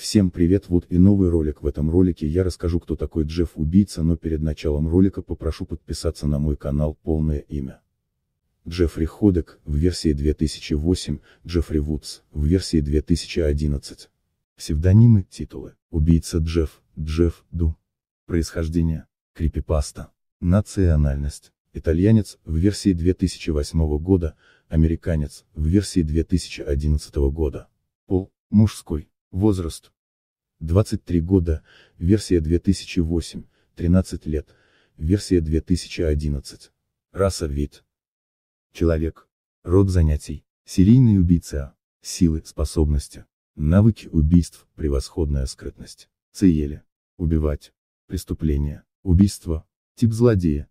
Всем привет вот и новый ролик в этом ролике я расскажу кто такой Джефф Убийца но перед началом ролика попрошу подписаться на мой канал полное имя. Джеффри Ходек, в версии 2008, Джеффри Вудс, в версии 2011. Псевдонимы, титулы, убийца Джефф, Джефф, Ду. Происхождение, крипипаста, национальность, итальянец, в версии 2008 года, американец, в версии 2011 года. Пол, мужской. Возраст. 23 года, версия 2008, 13 лет, версия 2011. Раса вид. Человек. Род занятий. Серийный убийца. Силы, способности. Навыки убийств, превосходная скрытность. Цели: Убивать. Преступление. Убийство. Тип злодея.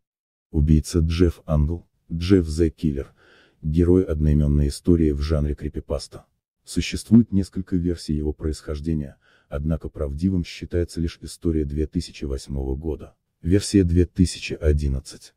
Убийца Джефф Англ, Джефф Зе Киллер. Герой одноименной истории в жанре крипипаста. Существует несколько версий его происхождения, однако правдивым считается лишь история 2008 года. Версия 2011.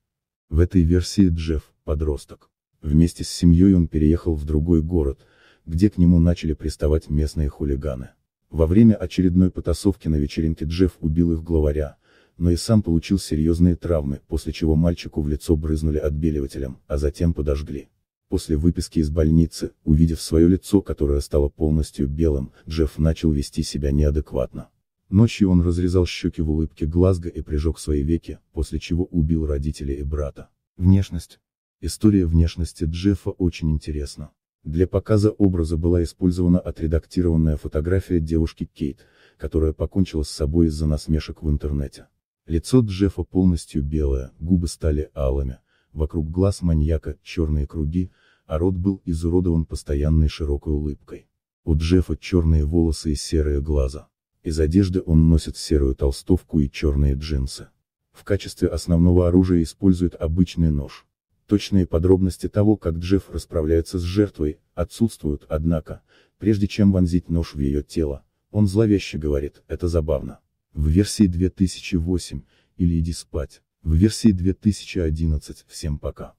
В этой версии Джефф, подросток. Вместе с семьей он переехал в другой город, где к нему начали приставать местные хулиганы. Во время очередной потасовки на вечеринке Джефф убил их главаря, но и сам получил серьезные травмы, после чего мальчику в лицо брызнули отбеливателем, а затем подожгли. После выписки из больницы, увидев свое лицо, которое стало полностью белым, Джефф начал вести себя неадекватно. Ночью он разрезал щеки в улыбке Глазго и прижег свои веки, после чего убил родителей и брата. Внешность. История внешности Джеффа очень интересна. Для показа образа была использована отредактированная фотография девушки Кейт, которая покончила с собой из-за насмешек в интернете. Лицо Джеффа полностью белое, губы стали алыми, вокруг глаз маньяка черные круги, а рот был изуродован постоянной широкой улыбкой. У Джеффа черные волосы и серые глаза. Из одежды он носит серую толстовку и черные джинсы. В качестве основного оружия использует обычный нож. Точные подробности того, как Джефф расправляется с жертвой, отсутствуют, однако, прежде чем вонзить нож в ее тело, он зловеще говорит, это забавно. В версии 2008, или иди спать в версии 2011. Всем пока.